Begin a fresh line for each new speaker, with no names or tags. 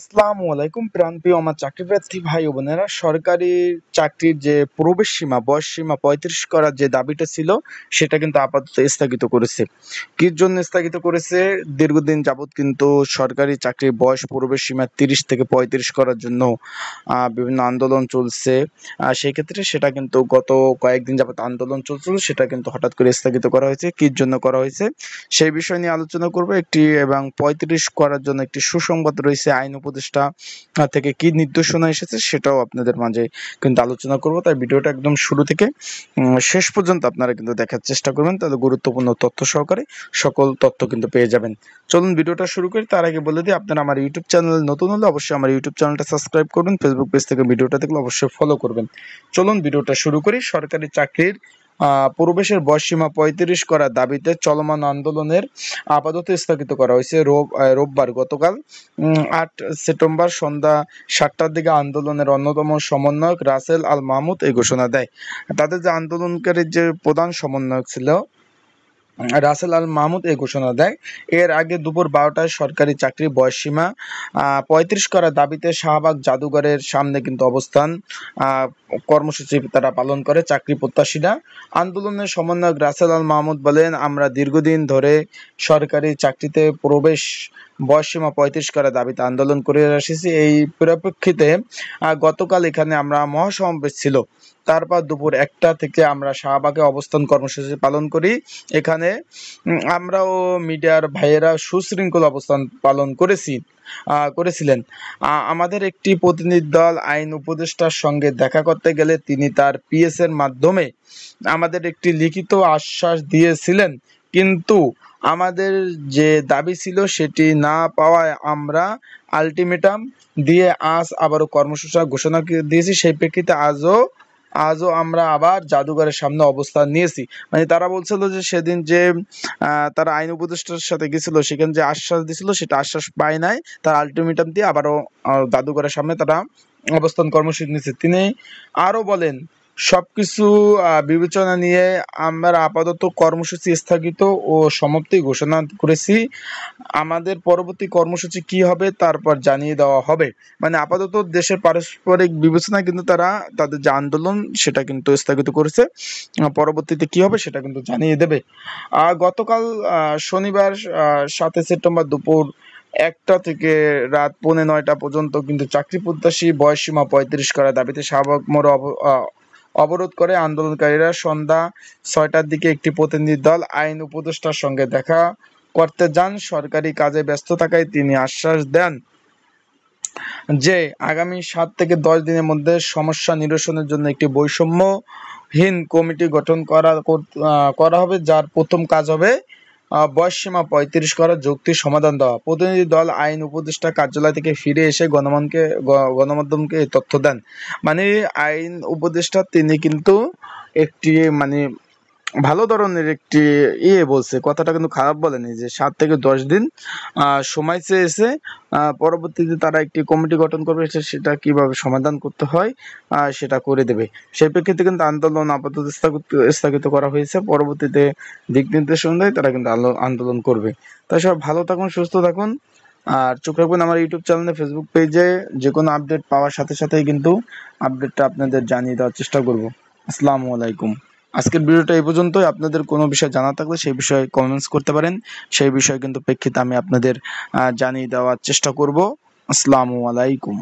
আসসালামু আলাইকুম প্রাণপ্রিয় আমার চাকরি প্রার্থী ভাই বোনেরা সরকারি চাকরির যে প্রবেশ সীমা বয়স সীমা পঁয়ত্রিশ করার যে দাবিটা ছিল সেটা কিন্তু আপাতত স্থগিত করেছে কি জন্য স্থগিত করেছে দীর্ঘদিন যাবৎ কিন্তু সরকারি চাকরির বয়স প্রবেশ সীমা তিরিশ থেকে পঁয়ত্রিশ করার জন্য বিভিন্ন আন্দোলন চলছে সেই ক্ষেত্রে সেটা কিন্তু গত কয়েকদিন যাবৎ আন্দোলন চলছিল সেটা কিন্তু হঠাৎ করে স্থগিত করা হয়েছে কি জন্য করা হয়েছে সেই বিষয় নিয়ে আলোচনা করব একটি এবং পঁয়ত্রিশ করার জন্য একটি সুসংবাদ রয়েছে আইন উপদেষ্টা থেকে কি নির্দেশনা এসেছে সেটাও আপনাদের মাঝে কিন্তু আলোচনা করব তাই ভিডিওটা একদম শুরু থেকে শেষ পর্যন্ত আপনারা কিন্তু দেখার চেষ্টা করবেন তাহলে গুরুত্বপূর্ণ তথ্য সহকারে সকল তথ্য কিন্তু পেয়ে যাবেন চলুন ভিডিওটা শুরু করি তার আগে বলে দিই আপনারা আমার ইউটিউব চ্যানেল নতুন হলে অবশ্যই আমার ইউটিউব চ্যানেলটা সাবস্ক্রাইব করবেন ফেসবুক পেজ থেকে ভিডিওটা দেখলে অবশ্যই ফলো করবেন চলুন ভিডিওটা শুরু করি সরকারি চাকরির প্রবেশের বয়সীমা পঁয়ত্রিশ করার দাবিতে চলমান আন্দোলনের আপাতত স্থগিত করা হয়েছে রোববার গতকাল আট সেপ্টেম্বর সন্ধ্যা সাতটার দিকে আন্দোলনের অন্যতম সমন্বয়ক রাসেল আল মাহমুদ এই ঘোষণা দেয় তাদের যে আন্দোলনকারীর যে প্রধান সমন্বয়ক ছিল রাসেল আল মাহমুদ এই ঘোষণা দেয় এর আগে দুপুর বারোটায় সরকারি চাকরির বয়সসীমা পঁয়ত্রিশ করার দাবিতে শাহবাগ জাদুঘরের সামনে কিন্তু অবস্থান কর্মসূচি তারা পালন করে চাকরি প্রত্যাশীরা আন্দোলনের সমন্বয়ক রাসেল আল মাহমুদ বলেন আমরা দীর্ঘদিন ধরে সরকারি চাকরিতে প্রবেশ বয়সীমা পঁয়ত্রিশ করার দাবিতে আন্দোলন করে এসেছি এই পরিপ্রেক্ষিতে গতকাল এখানে আমরা মহাসমাবেশ ছিল তারপর দুপুর একটা থেকে আমরা শাহবাগে অবস্থান কর্মসূচি পালন করি এখানে আমরাও মিডিয়ার ভাইয়েরা সুশৃঙ্খল অবস্থান পালন করেছি করেছিলেন আমাদের একটি প্রতিনিধি দল আইন উপদেষ্টার সঙ্গে দেখা করতে গেলে তিনি তার পিএস এর মাধ্যমে আমাদের একটি লিখিত আশ্বাস দিয়েছিলেন কিন্তু আমাদের যে দাবি ছিল সেটি না পাওয়ায় আমরা আলটিমেটাম দিয়ে আজ আবারও কর্মসূচি ঘোষণা দিয়েছি সেই প্রেক্ষিতে আজও আজও আমরা আবার জাদুঘরের সামনে অবস্থান নিয়েছি মানে তারা বলছিল যে সেদিন যে তারা আইন উপদেষ্টার সাথে গেছিল সেখানে যে আশ্বাস দিছিল সেটা আশ্বাস পায় নাই তার আলটিমেটাম দিয়ে আবারও জাদুঘরের সামনে তারা অবস্থান কর্মসূচি নিয়েছে তিনি আরও বলেন সবকিছু বিবেচনা নিয়ে আমরা আপাতত কর্মসূচি স্থগিত ও সমাপ্তি ঘোষণা করেছি আমাদের পরবর্তী কর্মসূচি কি হবে তারপর জানিয়ে দেওয়া হবে মানে আপাতত দেশের পারস্পরিক বিবেচনা কিন্তু তারা তাদের যে আন্দোলন সেটা কিন্তু স্থগিত করেছে পরবর্তীতে কি হবে সেটা কিন্তু জানিয়ে দেবে গতকাল শনিবার সাতই সেপ্টেম্বর দুপুর একটা থেকে রাত পৌনে নয়টা পর্যন্ত কিন্তু চাকরি প্রত্যাশী বয়সীমা পঁয়ত্রিশ করার দাবিতে শাহবাগ মোড় অবরোধ করে আন্দোলনকারীরা সন্ধ্যা ছয়টার দিকে একটি প্রতিনিধি দল আইন উপদেষ্টার সঙ্গে দেখা করতে যান সরকারি কাজে ব্যস্ত থাকায় তিনি আশ্বাস দেন যে আগামী সাত থেকে দশ দিনের মধ্যে সমস্যা নিরসনের জন্য একটি বৈষম্যহীন কমিটি গঠন করা করা হবে যার প্রথম কাজ হবে সীমা পঁয়ত্রিশ করার যুক্তি সমাধান দেওয়া প্রতিনিধি দল আইন উপদেষ্টা কার্যালয় থেকে ফিরে এসে গণমানকে গণমাধ্যমকে তথ্য দেন মানে আইন উপদেষ্টা তিনি কিন্তু একটি মানে ভালো ধরনের একটি ইয়ে বলছে কথাটা কিন্তু খারাপ বলেনি যে সাত থেকে দশ দিন সময় চেয়েছে পরবর্তীতে তারা একটি কমিটি গঠন করবে সেটা কিভাবে সমাধান করতে হয় সেটা করে দেবে সেই প্রেক্ষিতে কিন্তু আন্দোলন আপাতত স্থগিত করা হয়েছে পরবর্তীতে দিক অনুযায়ী তারা কিন্তু আন্দোলন করবে তাই সব ভালো থাকুন সুস্থ থাকুন আর চোখ রাখবেন আমার ইউটিউব চ্যানেলে ফেসবুক পেজে যে কোনো আপডেট পাওয়ার সাথে সাথেই কিন্তু আপডেটটা আপনাদের জানিয়ে দেওয়ার চেষ্টা করব আসসালামু আলাইকুম আজকের ভিডিওটা এই পর্যন্তই আপনাদের কোনো বিষয় জানা থাকলে সেই বিষয়ে কমেন্টস করতে পারেন সেই বিষয়ে কিন্তু প্রেক্ষিতে আমি আপনাদের জানিয়ে দেওয়ার চেষ্টা করব আসসালামু আলাইকুম